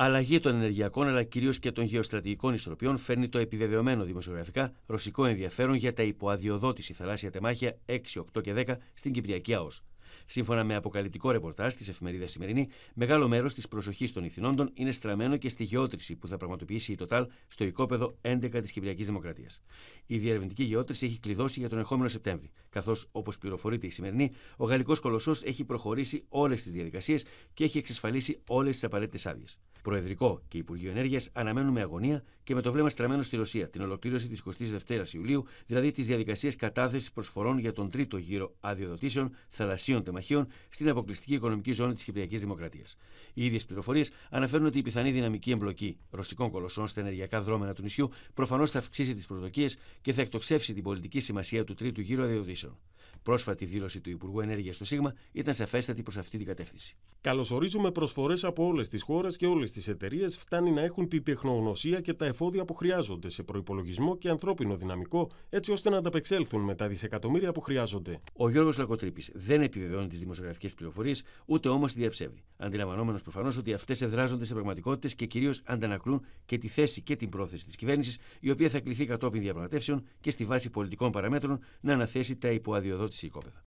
Αλλαγή των ενεργειακών αλλά κυρίως και των γεωστρατηγικών ισορροπιών φέρνει το επιβεβαιωμένο δημοσιογραφικά ρωσικό ενδιαφέρον για τα υποαδειοδότηση θαλάσσια τεμάχια 6, 8 και 10 στην Κυπριακή ΑΟΣ. Σύμφωνα με αποκαλυπτικό ρεπορτάζ της εφημερίδας Σημερινή, μεγάλο μέρος της προσοχής των ηθινόντων είναι στραμμένο και στη γεώτρηση που θα πραγματοποιήσει η Total στο οικόπεδο 11 της Κυπριακής Δημοκρατίας. Η διαρευνητική γεώτρηση έχει κλειδώσει για τον ερχόμενο Σεπτέμβρη, καθώς, όπως πληροφορείται η Σημερινή, ο Γαλλικός Κολοσσός έχει προχωρήσει όλες τις διαδικασίες και έχει εξασφαλίσει όλες τις απαραίτητες άδειες. Προεδρικό και Υπουργείο Ενέργειας αναμένουν με αγωνία και με το βλέμμα στραμμένο στη Ρωσία την ολοκλήρωση της 22η Ιουλίου, δηλαδή τη διαδικασία κατάθεσης προσφορών για τον τρίτο γύρο αδειοδοτήσεων θαλασσίων τεμαχίων στην αποκλειστική οικονομική ζώνη της Κυπριακής Δημοκρατίας. Οι ίδιες πληροφορίες αναφέρουν ότι η πιθανή δυναμική εμπλοκή ρωσικών κολοσσών στα ενεργειακά δρόμενα του νησιού προφανώς θα αυξήσει τις προσδοκίες και θα εκτοξεύσει την πολιτική σημασία του τρίτου γύρου αδειοδοτήσεων. Πρόσφατη δήλωση του Υπουργού Ενέργειας στο Σίγμα ήταν σαφέστατη προς αυτή την κατεύθυνση. Καλωσορίζουμε προσφορές από όλες τις χώρες και όλες τις εταιρείες φτάνει να έχουν τη τεχνογνωσία και τα εφόδια που χρειάζονται σε προπολογισμό και ανθρώπινο δυναμικό, έτσι ώστε να ανταπεξέλθουν με τα δισεκατομμύρια που χρειάζονται. Ο Γιώργος Λακοτρίπη δεν επιβεβαιώνει τις δημοσιογραφικές πληροφορίες, ούτε όμως τη διαψεύδει. Αντιλαμβανόμενος προφανώς ότι αυτές εδράζονται σε πραγματικότητες και κυρίως αντανακλούν και τη θέση και την πρόθεση της κυβέρνησης, η οποία θα κληθεί κατόπιν διαπραγματεύσεων και στη βάση πολιτικών παραμέτρων να αναθέσει τα υποαδικ αδειοδότηση οικόπεδα.